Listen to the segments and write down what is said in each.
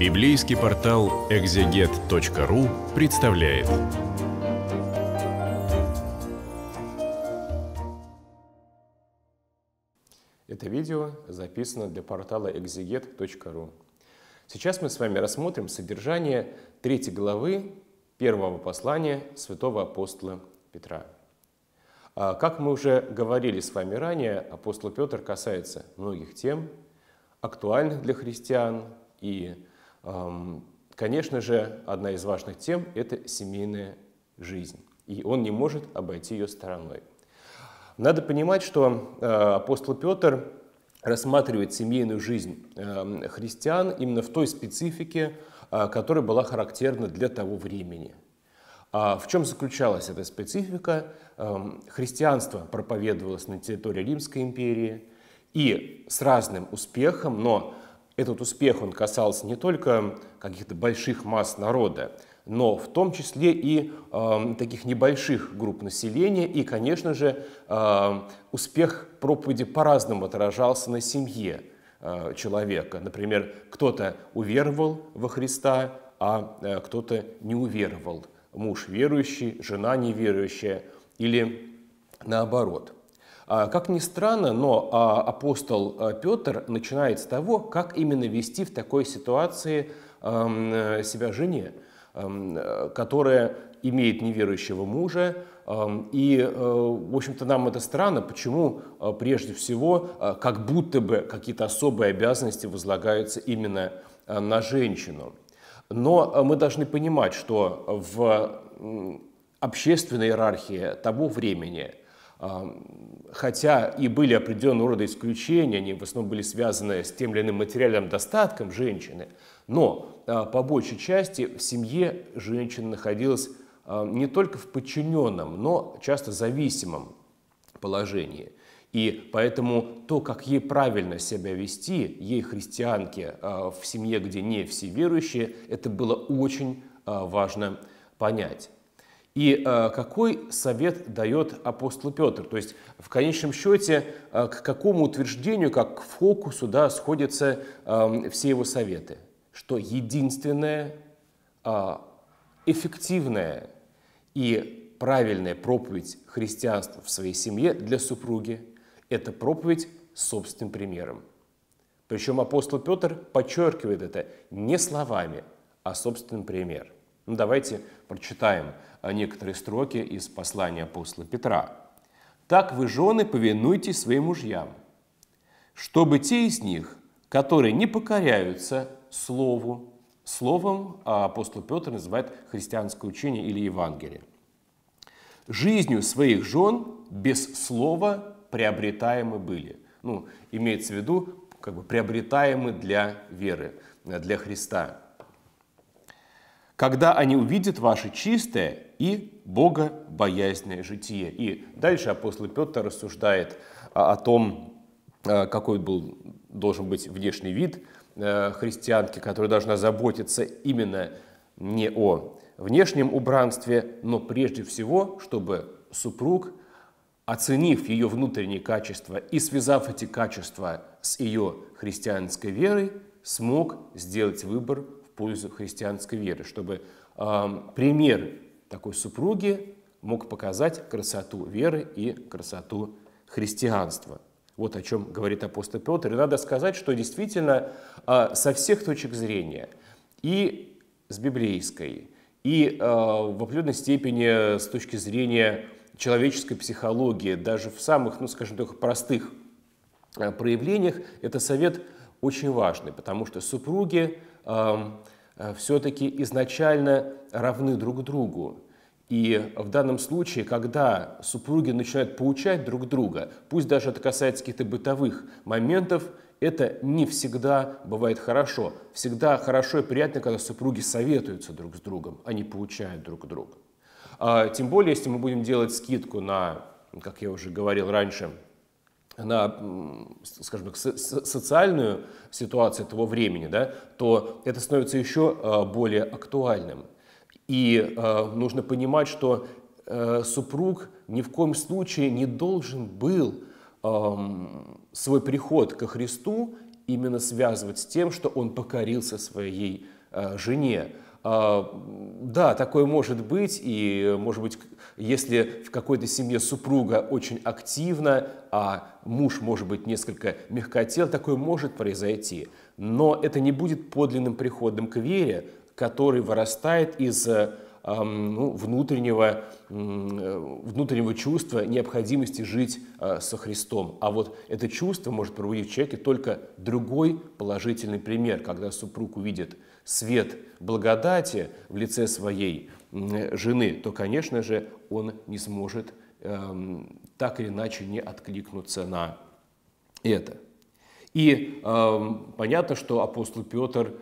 Библейский портал экзегет.ру представляет. Это видео записано для портала экзегет.ру. Сейчас мы с вами рассмотрим содержание третьей главы первого послания святого апостола Петра. А, как мы уже говорили с вами ранее, апостол Петр касается многих тем, актуальных для христиан и Конечно же, одна из важных тем – это семейная жизнь, и он не может обойти ее стороной. Надо понимать, что э, апостол Петр рассматривает семейную жизнь эм, христиан именно в той специфике, э, которая была характерна для того времени. А в чем заключалась эта специфика? Эм, христианство проповедовалось на территории Римской империи и с разным успехом, но этот успех он касался не только каких-то больших масс народа, но в том числе и э, таких небольших групп населения. И, конечно же, э, успех проповеди по-разному отражался на семье э, человека. Например, кто-то уверовал во Христа, а э, кто-то не уверовал. Муж верующий, жена неверующая или наоборот – а, как ни странно, но а, апостол а, Петр начинает с того, как именно вести в такой ситуации эм, э, себя жене, эм, э, которая имеет неверующего мужа, эм, и, э, в общем-то, нам это странно, почему прежде всего как будто бы какие-то особые обязанности возлагаются именно на женщину. Но мы должны понимать, что в общественной иерархии того времени – Хотя и были определенного рода исключения, они в основном были связаны с тем или иным материальным достатком женщины, но а, по большей части в семье женщина находилась а, не только в подчиненном, но часто зависимом положении. И поэтому то, как ей правильно себя вести, ей, христианке, а, в семье, где не все верующие, это было очень важно понять. И э, какой совет дает апостол Петр? То есть в конечном счете э, к какому утверждению, как к фокусу да, сходятся эм, все его советы? Что единственное э, а, эффективная и правильная проповедь христианства в своей семье для супруги – это проповедь собственным примером. Причем апостол Петр подчеркивает это не словами, а собственным примером. Ну, давайте прочитаем а, некоторые строки из послания апостола Петра. «Так вы, жены, повинуйтесь своим мужьям, чтобы те из них, которые не покоряются слову, словом а, апостол Петр называет христианское учение или Евангелие, жизнью своих жен без слова приобретаемы были». Ну, имеется в виду, как бы приобретаемы для веры, для Христа когда они увидят ваше чистое и богобоязненное житие. И дальше апостол Петр рассуждает о том, э, какой был, должен быть внешний вид э, христианки, которая должна заботиться именно не о внешнем убранстве, но прежде всего, чтобы супруг, оценив ее внутренние качества и связав эти качества с ее христианской верой, смог сделать выбор пользу христианской веры, чтобы пример такой супруги мог показать красоту веры и красоту христианства. Вот о чем говорит апостол Петр. И надо сказать, что действительно а, со всех точек зрения, и с библейской, и а, в определенной степени с точки зрения человеческой психологии, даже в самых, ну скажем так, простых а, проявлениях, это совет очень важный, потому что супруги Э, все-таки изначально равны друг другу. И в данном случае, когда супруги начинают поучать друг друга, пусть даже это касается каких-то бытовых моментов, это не всегда бывает хорошо. Всегда хорошо и приятно, когда супруги советуются друг с другом, а не поучают друг друга. А, тем более, если мы будем делать скидку на, как я уже говорил раньше, на, скажем так, социальную ситуацию того времени, да, то это становится еще а, более актуальным. И а, нужно понимать, что э, супруг ни в коем случае не должен был свой приход ко Христу именно связывать с тем, что он покорился своей э, жене. А, да, такое может быть, и, может быть, если в какой-то семье супруга очень активна, а муж, может быть, несколько мягкотел, такое может произойти. Но это не будет подлинным приходом к вере, который вырастает из э, ну, внутреннего, э, внутреннего чувства необходимости жить а, со Христом. А вот это чувство может пробудить в человеке только другой положительный пример, когда супруг увидит свет благодати в лице своей э, жены, то, конечно же, он не сможет эм, так или иначе не откликнуться на это. И э, понятно, что апостол Петр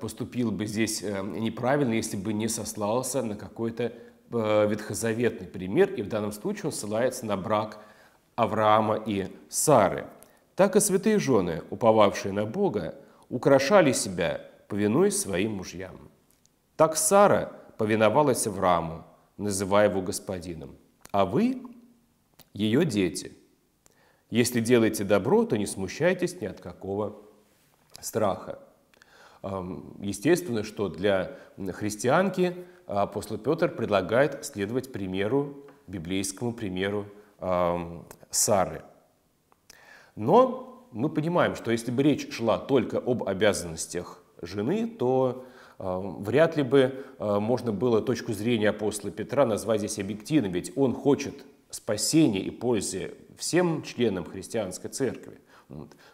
поступил бы здесь э, неправильно, если бы не сослался на какой-то э, ветхозаветный пример, и в данном случае он ссылается на брак Авраама и Сары. Так и святые жены, уповавшие на Бога, украшали себя, повинуясь своим мужьям. Так Сара повиновалась Аврааму, называя его господином, а вы – ее дети. Если делаете добро, то не смущайтесь ни от какого страха. Естественно, что для христианки а, апостол Петр предлагает следовать примеру, библейскому примеру Сары. Но мы понимаем, что если бы речь шла только об обязанностях жены, то вряд ли бы а, можно было точку зрения апостола Петра назвать здесь объективной, ведь он хочет спасения и пользы всем членам христианской церкви.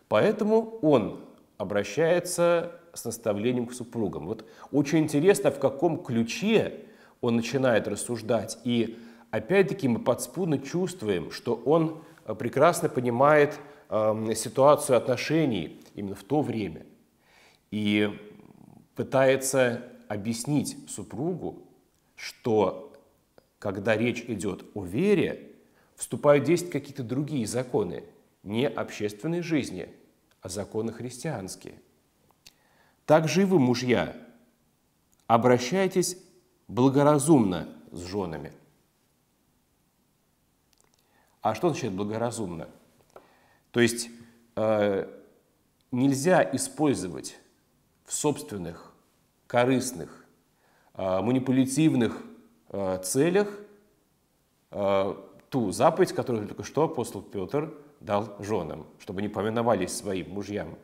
Поэтому он обращается с наставлением к супругам. Вот очень интересно, в каком ключе он начинает рассуждать. И опять-таки мы подспудно чувствуем, что он э, прекрасно понимает э, ситуацию отношений именно в то время. И пытается объяснить супругу, что когда речь идет о вере, вступают в действие какие-то другие законы, не общественной жизни – а законы христианские. Так живы мужья, обращайтесь благоразумно с женами. А что значит благоразумно? То есть э, нельзя использовать в собственных корыстных, э, манипулятивных э, целях э, ту заповедь, которую только что апостол Петр дал женам, чтобы не поминовались своим мужьям.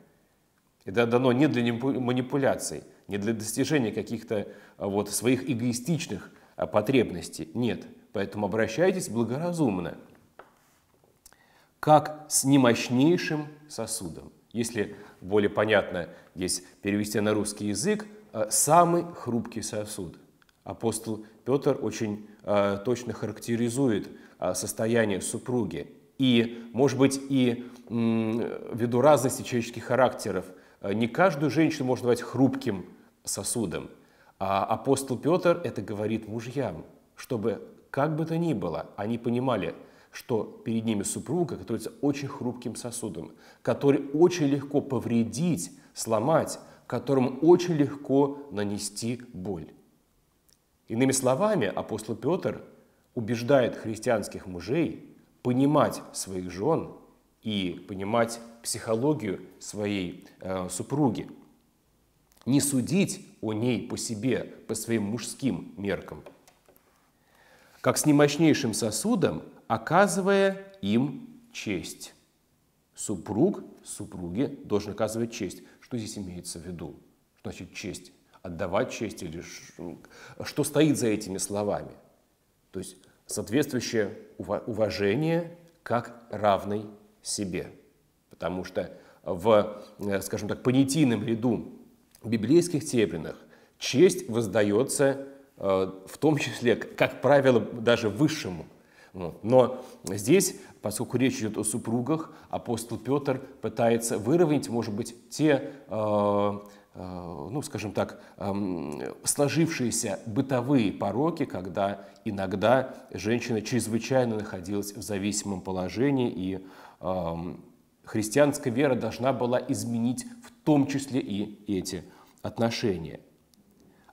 Это дано не для манипуляций, не для достижения каких-то а, вот своих эгоистичных а, потребностей. Нет. Поэтому обращайтесь благоразумно, как с немощнейшим сосудом. Если более понятно здесь перевести на русский язык, а, самый хрупкий сосуд. Апостол Петр очень точно характеризует состояние супруги и, может быть, и ввиду разности человеческих характеров, э, не каждую женщину можно назвать хрупким сосудом. А апостол Петр это говорит мужьям, чтобы как бы то ни было, они понимали, что перед ними супруга, которая очень хрупким сосудом, который очень легко повредить, сломать, которому очень легко нанести боль. Иными словами, апостол Петр убеждает христианских мужей понимать своих жен и понимать психологию своей э, супруги. Не судить о ней по себе, по своим мужским меркам. Как с немощнейшим сосудом, оказывая им честь. Супруг супруге должен оказывать честь. Что здесь имеется в виду? Что значит честь? Отдавать честь или что стоит за этими словами? То есть соответствующее уважение как равный себе. Потому что в, э, скажем так, понятийном ряду библейских тебринах честь воздается э, в том числе, как правило, даже высшему. Но здесь, поскольку речь идет о супругах, апостол Петр пытается выровнять, может быть, те э, Э, ну, скажем так, эм, сложившиеся бытовые пороки, когда иногда женщина чрезвычайно находилась в зависимом положении, и эм, христианская вера должна была изменить в том числе и эти отношения.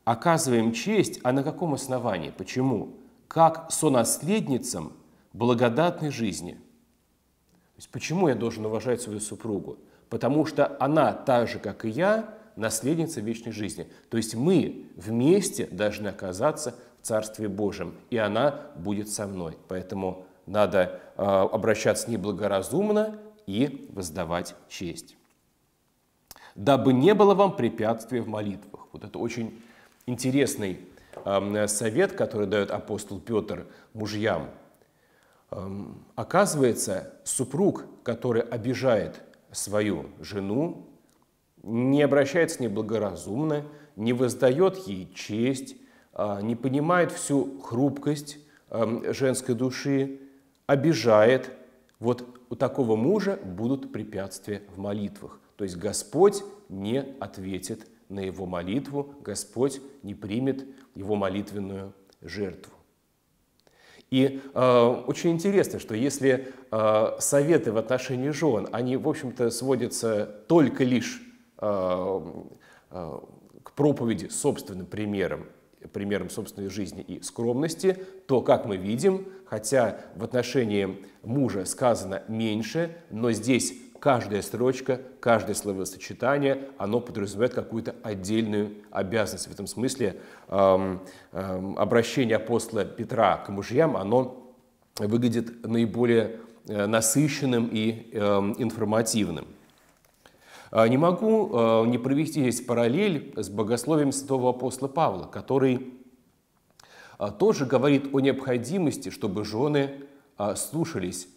Оказываем честь, а на каком основании? Почему? Как сонаследницам благодатной жизни. То есть почему я должен уважать свою супругу? Потому что она, так же, как и я, наследница вечной жизни. То есть мы вместе должны оказаться в Царстве Божьем, и она будет со мной. Поэтому надо э, обращаться неблагоразумно и воздавать честь. Дабы не было вам препятствия в молитвах. Вот это очень интересный э, совет, который дает апостол Петр мужьям. Эм, оказывается, супруг, который обижает свою жену, не обращается неблагоразумно, не воздает ей честь, а, не понимает всю хрупкость эм, женской души, обижает. Вот у такого мужа будут препятствия в молитвах. То есть Господь не ответит на его молитву, Господь не примет его молитвенную жертву. И э, очень интересно, что если э, советы в отношении жен, они, в общем-то, сводятся только лишь Э, э, к проповеди собственным примером, примером собственной жизни и скромности, то, как мы видим, хотя в отношении мужа сказано меньше, но здесь каждая строчка, каждое словосочетание, оно подразумевает какую-то отдельную обязанность. В этом смысле эм, эм, обращение апостола Петра к мужьям, оно выглядит наиболее э, насыщенным и эм, информативным. А, не могу а, не провести здесь параллель с богословием святого апостола Павла, который а, тоже говорит о необходимости, чтобы жены слушались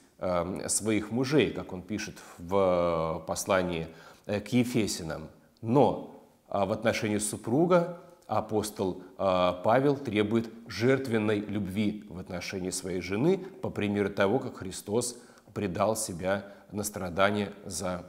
своих мужей, как он пишет в послании э, к Ефесинам. Но в отношении супруга апостол Павел требует жертвенной любви в отношении своей жены, по примеру того, как Христос предал себя на страдания за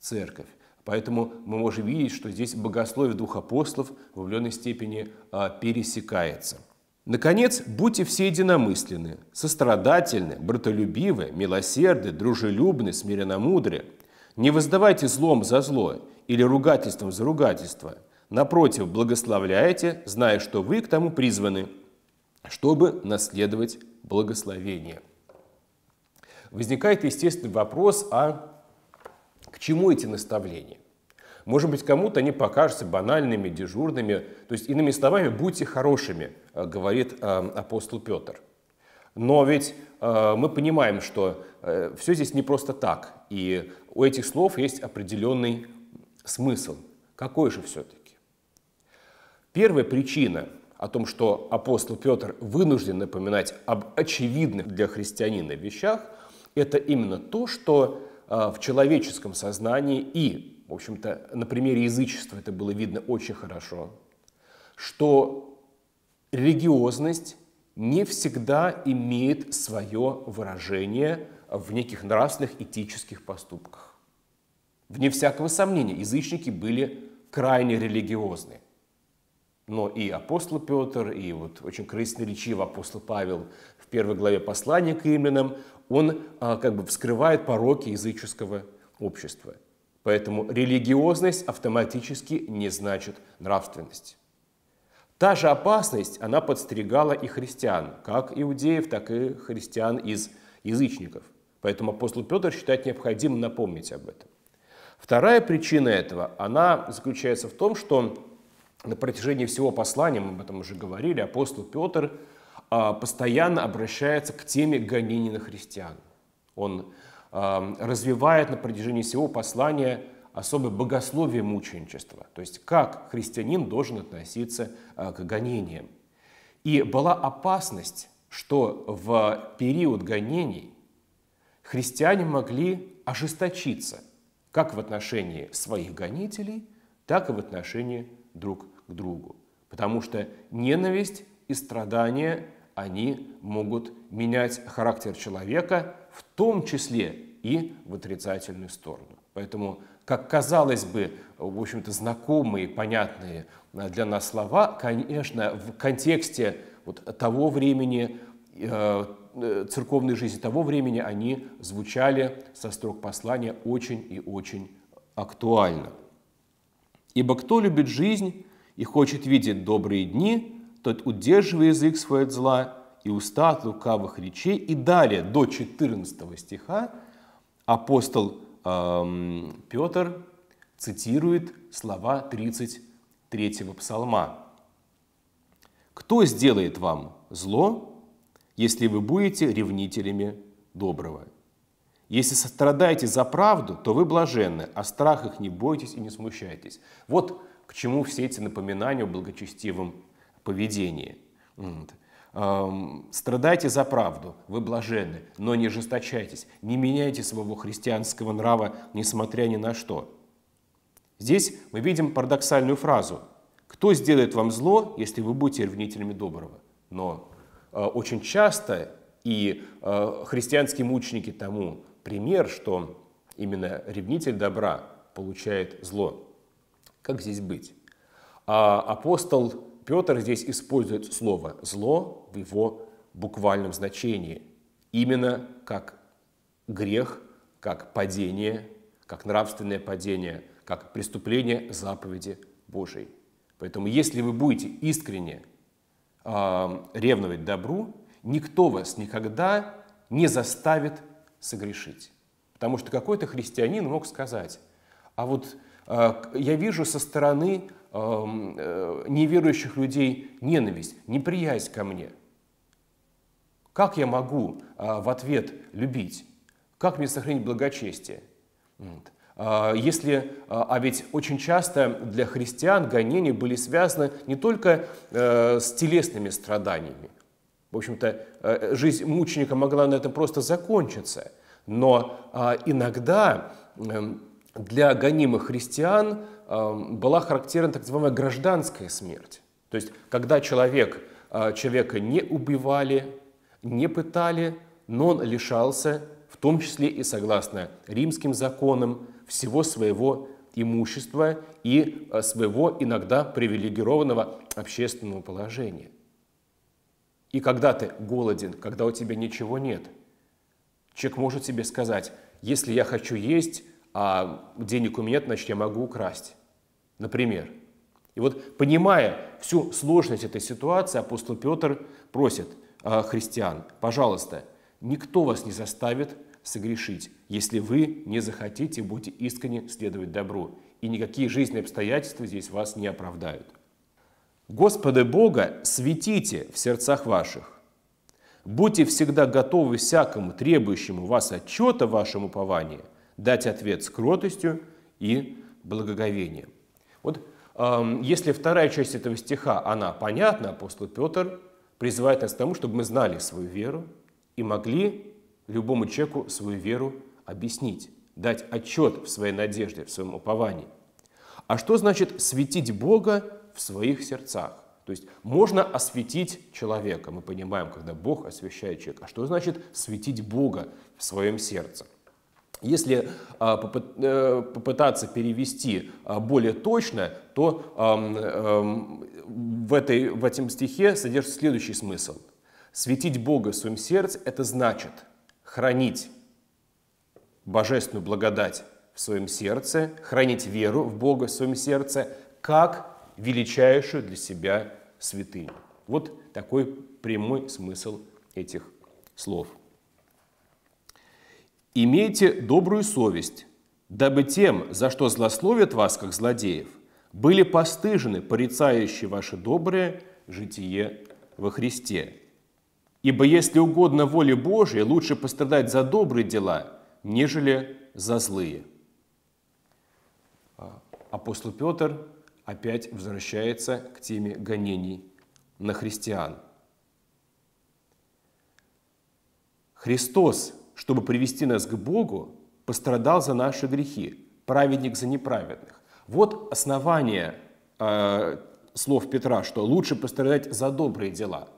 церковь. Поэтому мы можем видеть, что здесь богословие двух апостолов в определенной степени а, пересекается. Наконец, будьте все единомысленны, сострадательны, братолюбивы, милосерды, дружелюбны, смиренно-мудры. Не воздавайте злом за зло или ругательством за ругательство. Напротив, благословляйте, зная, что вы к тому призваны, чтобы наследовать благословение. Возникает, естественный вопрос о чему эти наставления? Может быть, кому-то они покажутся банальными, дежурными. То есть, иными словами, будьте хорошими, э, говорит э, апостол Петр. Но ведь э, мы понимаем, что все здесь не просто так. И у этих слов есть определенный смысл. Какой же все-таки? Первая причина о том, что апостол Петр вынужден напоминать об очевидных для христианина вещах, это именно то, что Э, в человеческом сознании и, в общем-то, на примере язычества это было видно очень хорошо, что религиозность не всегда имеет свое выражение в неких нравственных этических поступках. Вне всякого сомнения, язычники были крайне религиозны. Но и апостол Петр, и вот очень красноречиво апостол Павел в первой главе послания к римлянам он а, как бы вскрывает пороки языческого общества. Поэтому религиозность автоматически не значит нравственность. Та же опасность, она подстерегала и христиан, как иудеев, так и христиан из язычников. Поэтому апостол Петр считает необходимым напомнить об этом. Вторая причина этого, она заключается в том, что на протяжении всего послания, мы об этом уже говорили, апостол Петр а, постоянно обращается к теме гонений на христиан. Он а, развивает на протяжении всего послания особое богословие мученичества, то есть как христианин должен относиться а, к гонениям. И была опасность, что в период гонений христиане могли ожесточиться как в отношении своих гонителей, так и в отношении друг к другу. Потому что ненависть и страдания они могут менять характер человека, в том числе и в отрицательную сторону. Поэтому, как казалось бы, в общем-то, знакомые, понятные для нас слова, конечно, в контексте вот того времени, э, э, церковной жизни того времени, они звучали со строк послания очень и очень актуально. «Ибо кто любит жизнь и хочет видеть добрые дни, тот удерживай язык свой от зла и уста от лукавых речей. И далее, до 14 стиха, апостол эм, Петр цитирует слова 33 псалма. «Кто сделает вам зло, если вы будете ревнителями доброго? Если сострадаете за правду, то вы блаженны, а страх их не бойтесь и не смущайтесь». Вот к чему все эти напоминания о благочестивом поведение. Страдайте за правду, вы блаженны, но не жесточайтесь, не меняйте своего христианского нрава, несмотря ни на что. Здесь мы видим парадоксальную фразу. Кто сделает вам зло, если вы будете ревнителями доброго? Но э, очень часто и э, христианские мученики тому пример, что именно ревнитель добра получает зло. Как здесь быть? А апостол Петр здесь использует слово «зло» в его буквальном значении, именно как грех, как падение, как нравственное падение, как преступление заповеди Божией. Поэтому если вы будете искренне э, ревновать добру, никто вас никогда не заставит согрешить. Потому что какой-то христианин мог сказать, а вот э, я вижу со стороны Э, неверующих людей ненависть, неприязнь ко мне. Как я могу а, в ответ любить? Как мне сохранить благочестие? А, если, а, а ведь очень часто для христиан гонения были связаны не только э, с телесными страданиями. В общем-то, э, жизнь мученика могла на этом просто закончиться. Но иногда эм, для гонимых христиан эм, была характерна так называемая гражданская смерть. То есть, когда человек, э, человека не убивали, не пытали, но он лишался, в том числе и согласно римским законам, всего своего имущества и э, своего иногда привилегированного общественного положения. И когда ты голоден, когда у тебя ничего нет, человек может себе сказать, если я хочу есть, а денег у меня, значит, я могу украсть, например. И вот понимая всю сложность этой ситуации, апостол Петр просит э, христиан, пожалуйста, никто вас не заставит согрешить, если вы не захотите, будете искренне следовать добру, и никакие жизненные обстоятельства здесь вас не оправдают. Господа Бога светите в сердцах ваших. Будьте всегда готовы всякому требующему вас отчета вашему вашем дать ответ с кротостью и благоговением. Вот э, если вторая часть этого стиха, она понятна, апостол Петр призывает нас к тому, чтобы мы знали свою веру и могли любому человеку свою веру объяснить, дать отчет в своей надежде, в своем уповании. А что значит светить Бога в своих сердцах? То есть можно осветить человека. Мы понимаем, когда Бог освещает человека. А что значит светить Бога в своем сердце? Если а, э, попытаться перевести а, более точно, то в, этой, в этом стихе содержится следующий смысл. Светить Бога в своем сердце – это значит хранить божественную благодать в своем сердце, хранить веру в Бога в своем сердце, как величайшую для себя святыню. Вот такой прямой смысл этих слов. Имейте добрую совесть, дабы тем, за что злословят вас, как злодеев, были постыжены порицающие ваше доброе житие во Христе. Ибо если угодно воле Божией, лучше пострадать за добрые дела, нежели за злые. А, апостол Петр опять возвращается к теме гонений на христиан. Христос чтобы привести нас к Богу, пострадал за наши грехи, праведник за неправедных. Вот основание э, слов Петра, что лучше пострадать за добрые дела.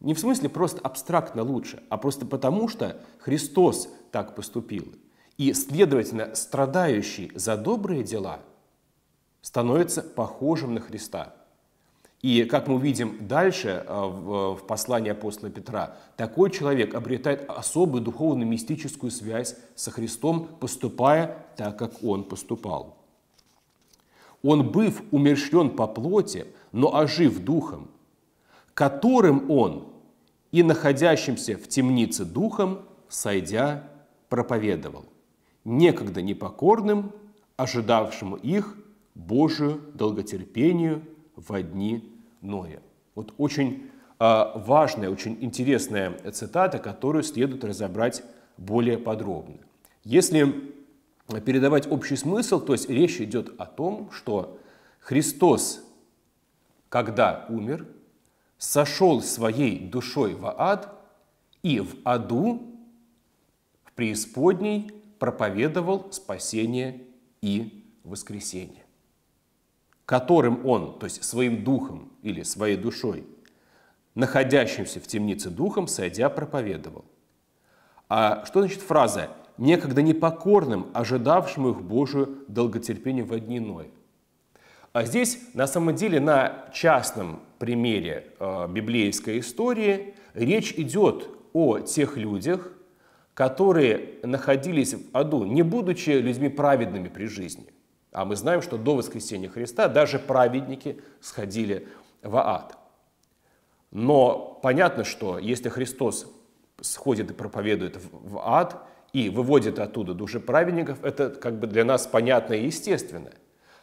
Не в смысле просто абстрактно лучше, а просто потому, что Христос так поступил. И, следовательно, страдающий за добрые дела становится похожим на Христа – и, как мы увидим дальше э, в послании апостола Петра, такой человек обретает особую духовно-мистическую связь со Христом, поступая так, как он поступал. Он, быв умерщвлен по плоти, но ожив духом, которым он и находящимся в темнице духом, сойдя, проповедовал, некогда непокорным, ожидавшему их Божию долготерпению во дни Ноя. Вот очень а, важная, очень интересная цитата, которую следует разобрать более подробно. Если передавать общий смысл, то есть речь идет о том, что Христос, когда умер, сошел своей душой в ад и в аду, в преисподней проповедовал спасение и воскресение которым он, то есть своим духом или своей душой, находящимся в темнице духом, сойдя, проповедовал. А что значит фраза «некогда непокорным, ожидавшим их Божию долготерпение в дни Ной»? А здесь, на самом деле, на частном примере э, библейской истории речь идет о тех людях, которые находились в аду, не будучи людьми праведными при жизни – а мы знаем, что до воскресения Христа даже праведники сходили в ад. Но понятно, что если Христос сходит и проповедует в ад и выводит оттуда души праведников, это как бы для нас понятно и естественно.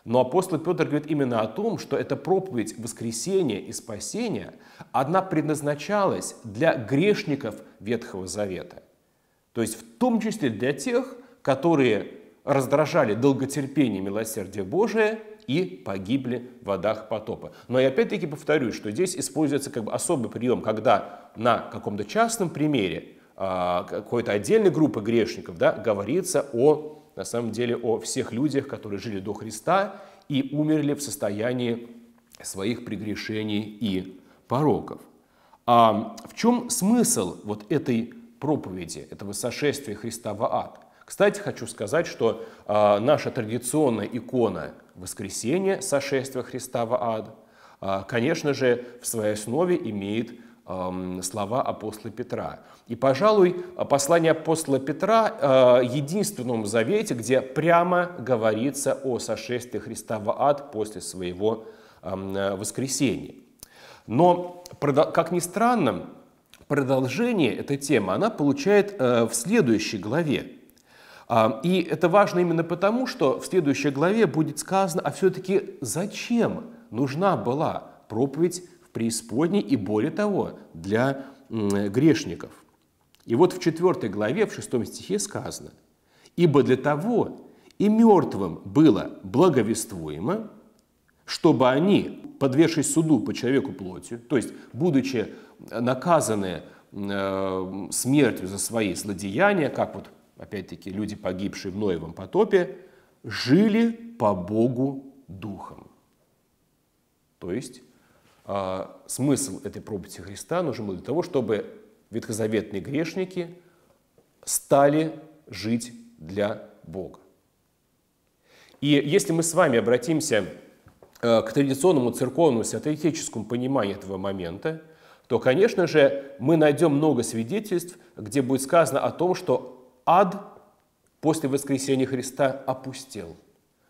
Но апостол Петр говорит именно о том, что эта проповедь воскресения и спасения, она предназначалась для грешников Ветхого Завета. То есть в том числе для тех, которые раздражали долготерпение милосердия Божия и погибли в водах потопа. Но я опять-таки повторюсь, что здесь используется как бы особый прием, когда на каком-то частном примере а, какой-то отдельной группы грешников да, говорится о, на самом деле, о всех людях, которые жили до Христа и умерли в состоянии своих прегрешений и пороков. А в чем смысл вот этой проповеди, этого сошествия Христа в ад? Кстати, хочу сказать, что э, наша традиционная икона воскресения, сошествия Христа в ад, э, конечно же, в своей основе имеет э, слова апостола Петра. И, пожалуй, послание апостола Петра э, единственном завете, где прямо говорится о сошествии Христа в ад после своего э, воскресения. Но, как ни странно, продолжение этой темы она получает э, в следующей главе. И это важно именно потому, что в следующей главе будет сказано, а все-таки зачем нужна была проповедь в преисподней и, более того, для грешников. И вот в 4 главе, в 6 стихе сказано, «Ибо для того и мертвым было благовествуемо, чтобы они, подвергшись суду по человеку плотью, то есть, будучи наказаны э, смертью за свои злодеяния, как вот опять-таки люди, погибшие в Ноевом потопе, жили по Богу духом. То есть э, смысл этой проповеди Христа нужен был для того, чтобы ветхозаветные грешники стали жить для Бога. И если мы с вами обратимся э, к традиционному церковному святоотеческому пониманию этого момента, то, конечно же, мы найдем много свидетельств, где будет сказано о том, что ад после воскресения Христа опустел.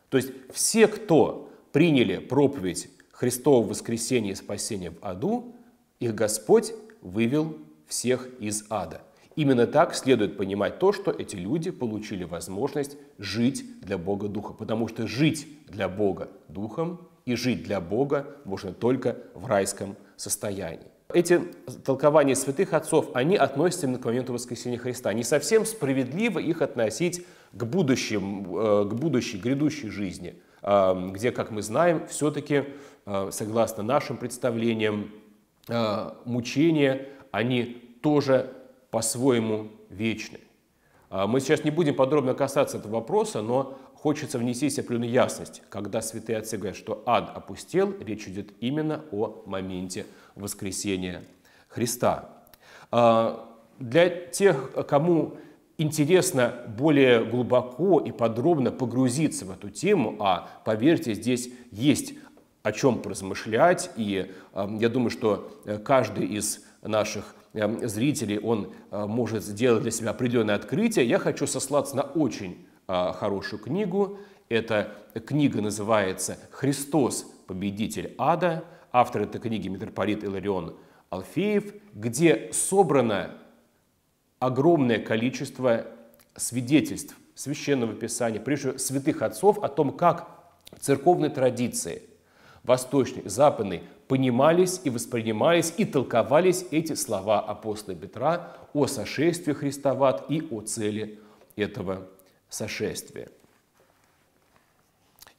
То есть все, кто приняли проповедь Христового воскресения и спасения в аду, их Господь вывел всех из ада. Именно так следует понимать то, что эти люди получили возможность жить для Бога Духа, потому что жить для Бога Духом и жить для Бога можно только в райском состоянии. Эти толкования святых отцов, они относятся именно к моменту воскресения Христа. Не совсем справедливо их относить к, будущим, э, к будущей, грядущей жизни, эм, где, как мы знаем, все-таки, э, согласно нашим представлениям, э, мучения, они тоже по-своему вечны. Мы сейчас не будем подробно касаться этого вопроса, но хочется внести определенную ясность, когда святые отцы говорят, что ад опустел, речь идет именно о моменте воскресения Христа. А, для тех, кому интересно более глубоко и подробно погрузиться в эту тему, а поверьте, здесь есть о чем поразмышлять, и а, я думаю, что э, каждый из наших э, зрителей, он э, может сделать для себя определенное открытие. Я хочу сослаться на очень а, хорошую книгу. Эта книга называется «Христос, победитель ада», автор этой книги митрополит Иларион Алфеев, где собрано огромное количество свидетельств Священного Писания, прежде всего святых отцов о том, как церковные традиции, восточной, западной, понимались и воспринимались и толковались эти слова апостола Петра о сошествии Христа и о цели этого сошествия.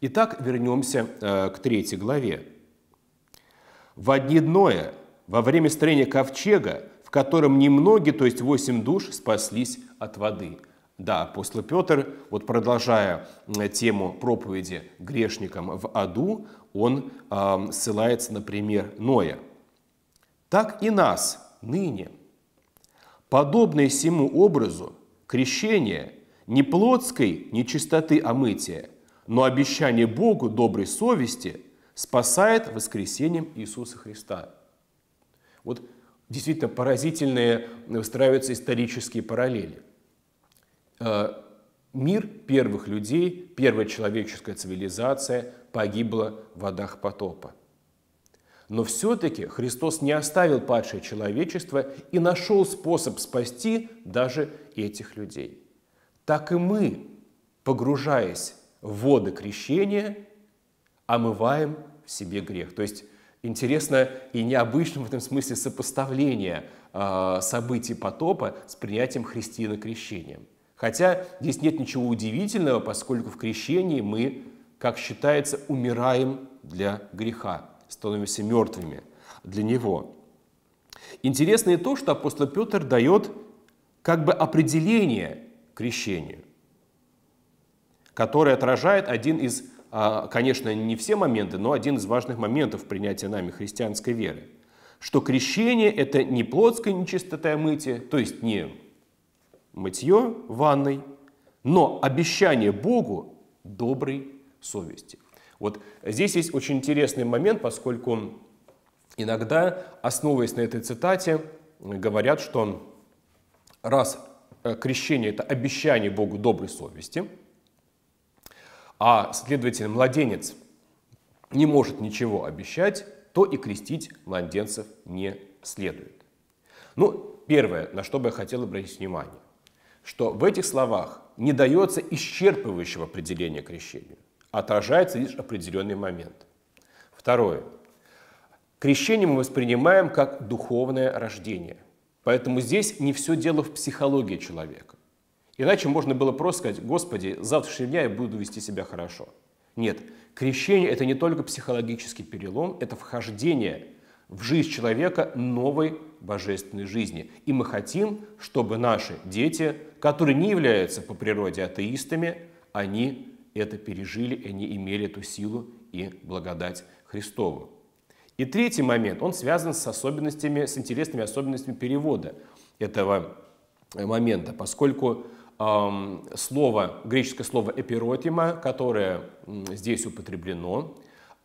Итак, вернемся э, к третьей главе. В одни дное, во время строения ковчега, в котором немногие, то есть восемь душ, спаслись от воды. Да, апостол Петр, вот продолжая тему проповеди грешникам в аду, он э, ссылается на пример Ноя. «Так и нас ныне, подобное всему образу, крещение не плотской нечистоты омытия, но обещание Богу доброй совести – спасает воскресением Иисуса Христа. Вот действительно поразительные э, выстраиваются исторические параллели. Э, мир первых людей, первая человеческая цивилизация погибла в водах потопа. Но все-таки Христос не оставил падшее человечество и нашел способ спасти даже этих людей. Так и мы, погружаясь в воды крещения, омываем в себе грех. То есть интересно и необычно в этом смысле сопоставление а, событий потопа с принятием Христина крещением. Хотя здесь нет ничего удивительного, поскольку в крещении мы, как считается, умираем для греха, становимся мертвыми для него. Интересно и то, что апостол Петр дает как бы определение крещению, которое отражает один из а, конечно, не все моменты, но один из важных моментов принятия нами христианской веры, что крещение – это не плотское нечистота мытие, то есть не мытье ванной, но обещание Богу доброй совести. Вот здесь есть очень интересный момент, поскольку иногда, основываясь на этой цитате, говорят, что раз э, крещение – это обещание Богу доброй совести – а, следовательно, младенец не может ничего обещать, то и крестить младенцев не следует. Ну, первое, на что бы я хотел обратить внимание, что в этих словах не дается исчерпывающего определения крещению, а отражается лишь определенный момент. Второе. Крещение мы воспринимаем как духовное рождение. Поэтому здесь не все дело в психологии человека. Иначе можно было просто сказать, Господи, завтрашнего дня я буду вести себя хорошо. Нет, крещение – это не только психологический перелом, это вхождение в жизнь человека новой божественной жизни. И мы хотим, чтобы наши дети, которые не являются по природе атеистами, они это пережили, они имели эту силу и благодать Христову. И третий момент, он связан с особенностями, с интересными особенностями перевода этого момента, поскольку слово, греческое слово «эпиротима», которое здесь употреблено,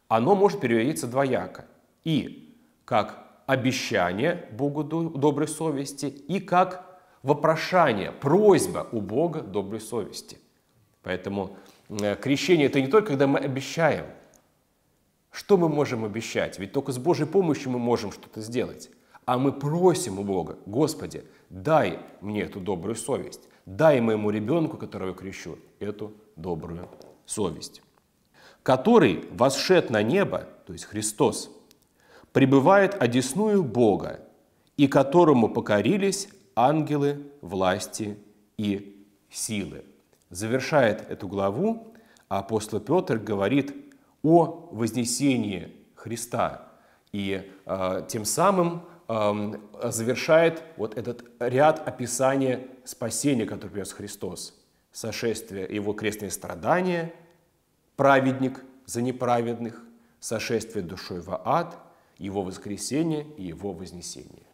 оно может переводиться двояко. И как обещание Богу доброй совести, и как вопрошание, просьба у Бога доброй совести. Поэтому э, крещение – это не только когда мы обещаем. Что мы можем обещать? Ведь только с Божьей помощью мы можем что-то сделать. А мы просим у Бога, Господи, дай мне эту добрую совесть дай моему ребенку, которого я крещу, эту добрую совесть, который, восшед на небо, то есть Христос, пребывает одесную Бога, и которому покорились ангелы власти и силы. Завершает эту главу апостол Петр говорит о вознесении Христа и э, тем самым завершает вот этот ряд описания спасения, который принес Христос. Сошествие его крестные страдания, праведник за неправедных, сошествие душой во ад, его воскресение и его вознесение.